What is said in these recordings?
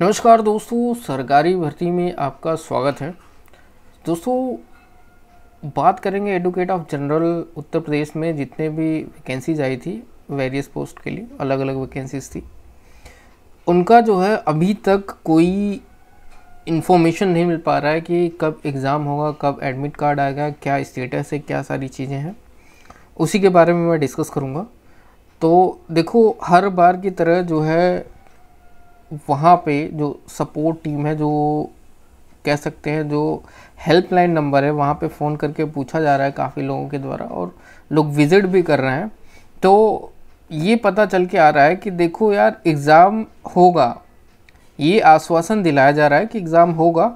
नमस्कार दोस्तों सरकारी भर्ती में आपका स्वागत है दोस्तों बात करेंगे advocate of general Uttar Pradesh में जितने भी वैकेंसीज आई थी वेरियस पोस्ट के लिए अलग अलग वैकेंसीज थी उनका जो है अभी तक कोई इन्फॉर्मेशन नहीं मिल पा रहा है कि कब एग्ज़ाम होगा कब एडमिट कार्ड आएगा क्या स्टेटस है क्या सारी चीज़ें हैं उसी के बारे में मैं डिस्कस करूँगा तो देखो हर बार की तरह जो है वहाँ पे जो सपोर्ट टीम है जो कह सकते हैं जो हेल्पलाइन नंबर है वहाँ पे फ़ोन करके पूछा जा रहा है काफ़ी लोगों के द्वारा और लोग विज़िट भी कर रहे हैं तो ये पता चल के आ रहा है कि देखो यार एग्ज़ाम होगा ये आश्वासन दिलाया जा रहा है कि एग्ज़ाम होगा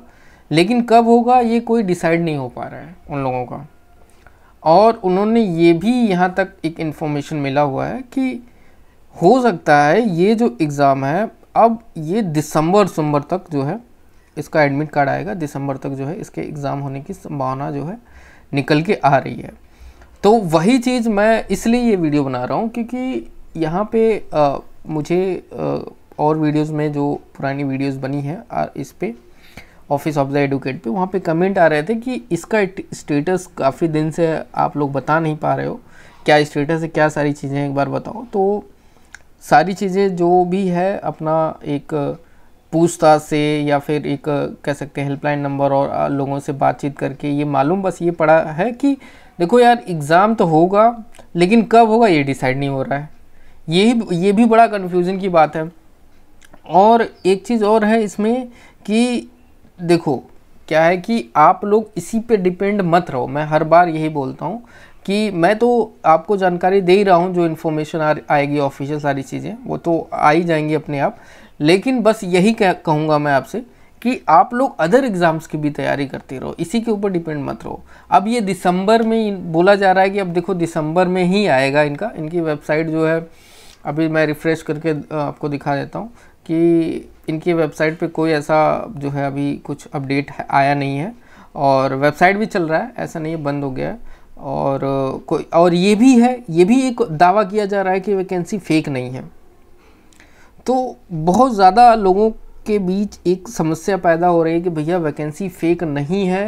लेकिन कब होगा ये कोई डिसाइड नहीं हो पा रहा है उन लोगों का और उन्होंने ये भी यहाँ तक एक इन्फॉर्मेशन मिला हुआ है कि हो सकता है ये जो एग्ज़ाम है अब ये दिसंबर दिसंबर तक जो है इसका एडमिट कार्ड आएगा दिसंबर तक जो है इसके एग्ज़ाम होने की संभावना जो है निकल के आ रही है तो वही चीज़ मैं इसलिए ये वीडियो बना रहा हूँ क्योंकि यहाँ पे आ, मुझे आ, और वीडियोस में जो पुरानी वीडियोस बनी है आ, इस पर ऑफिस ऑफ द एडवोकेट पे वहाँ पे कमेंट आ रहे थे कि इसका स्टेटस काफ़ी दिन से आप लोग बता नहीं पा रहे हो क्या स्टेटस है क्या सारी चीज़ें एक बार बताओ तो सारी चीज़ें जो भी है अपना एक पूछताछ से या फिर एक कह सकते हैं हेल्पलाइन नंबर और लोगों से बातचीत करके ये मालूम बस ये पड़ा है कि देखो यार एग्ज़ाम तो होगा लेकिन कब होगा ये डिसाइड नहीं हो रहा है यही ये भी बड़ा कन्फ्यूज़न की बात है और एक चीज़ और है इसमें कि देखो क्या है कि आप लोग इसी पे डिपेंड मत रहो मैं हर बार यही बोलता हूँ कि मैं तो आपको जानकारी दे ही रहा हूँ जो इन्फॉर्मेशन आएगी ऑफिशियल सारी चीज़ें वो तो आ ही जाएंगी अपने आप लेकिन बस यही कह कहूँगा मैं आपसे कि आप लोग अदर एग्ज़ाम्स की भी तैयारी करते रहो इसी के ऊपर डिपेंड मत रहो अब ये दिसंबर में बोला जा रहा है कि अब देखो दिसंबर में ही आएगा इनका इनकी वेबसाइट जो है अभी मैं रिफ़्रेश करके आपको दिखा देता हूँ कि इनकी वेबसाइट पे कोई ऐसा जो है अभी कुछ अपडेट आया नहीं है और वेबसाइट भी चल रहा है ऐसा नहीं है बंद हो गया और कोई और ये भी है ये भी एक दावा किया जा रहा है कि वैकेंसी फेक नहीं है तो बहुत ज़्यादा लोगों के बीच एक समस्या पैदा हो रही है कि भैया वैकेंसी फेक नहीं है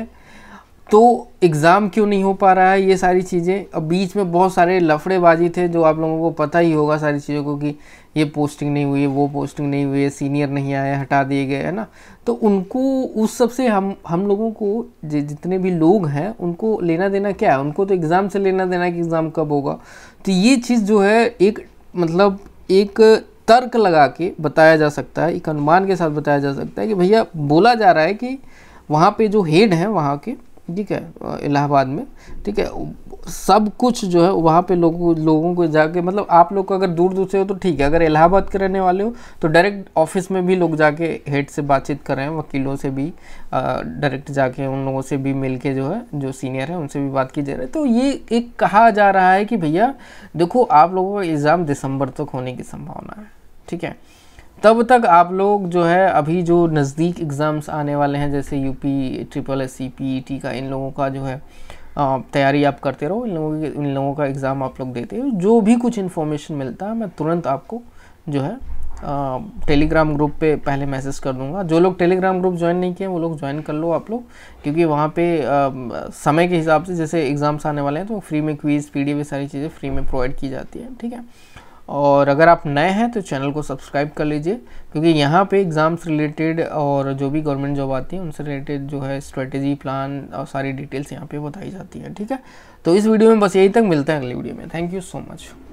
तो एग्ज़ाम क्यों नहीं हो पा रहा है ये सारी चीज़ें अब बीच में बहुत सारे लफड़ेबाजी थे जो आप लोगों को पता ही होगा सारी चीज़ों को कि ये पोस्टिंग नहीं हुई है वो पोस्टिंग नहीं हुई है सीनियर नहीं आए हटा दिए गए है ना तो उनको उस सब से हम हम लोगों को जि, जितने भी लोग हैं उनको लेना देना क्या है उनको तो एग्ज़ाम से लेना देना कि एग्ज़ाम कब होगा तो ये चीज़ जो है एक मतलब एक तर्क लगा के बताया जा सकता है एक अनुमान के साथ बताया जा सकता है कि भैया बोला जा रहा है कि वहाँ पे जो हेड हैं वहाँ के ठीक है इलाहाबाद में ठीक है सब कुछ जो है वहाँ पे लोगों लोगों को जाके मतलब आप लोग अगर दूर दूर से हो तो ठीक है अगर इलाहाबाद के रहने वाले हो तो डायरेक्ट ऑफिस में भी लोग जाके हेड से बातचीत कर रहे हैं वकीलों से भी डायरेक्ट जाके उन लोगों से भी मिल के जो है जो सीनियर है उनसे भी बात की जा रही है तो ये एक कहा जा रहा है कि भैया देखो आप लोगों का एग्ज़ाम दिसंबर तक होने की संभावना है ठीक है तब तक आप लोग जो है अभी जो नज़दीक एग्ज़ाम्स आने वाले हैं जैसे UP triple S C P T का इन लोगों का जो है तैयारी आप करते रहो इन लोगों के इन लोगों का एग्ज़ाम आप लोग देते हो जो भी कुछ इन्फॉर्मेशन मिलता है मैं तुरंत आपको जो है टेलीग्राम ग्रुप पे पहले मैसेज कर दूंगा जो लोग टेलीग्राम ग्रुप ज्वाइन नहीं किए वो लोग ज्वाइन कर लो आप लोग क्योंकि वहाँ पे आ, समय के हिसाब से जैसे एग्ज़ाम्स आने वाले हैं तो फ्री में क्वीज़ पी डी सारी चीज़ें फ्री में प्रोवाइड की जाती है ठीक है और अगर आप नए हैं तो चैनल को सब्सक्राइब कर लीजिए क्योंकि यहाँ पे एग्ज़ाम्स रिलेटेड और जो भी गवर्नमेंट जॉब आती है उनसे रिलेटेड जो है स्ट्रेटेजी प्लान और सारी डिटेल्स यहाँ पे बताई जाती है ठीक है तो इस वीडियो में बस यही तक मिलते हैं अगले वीडियो में थैंक यू सो मच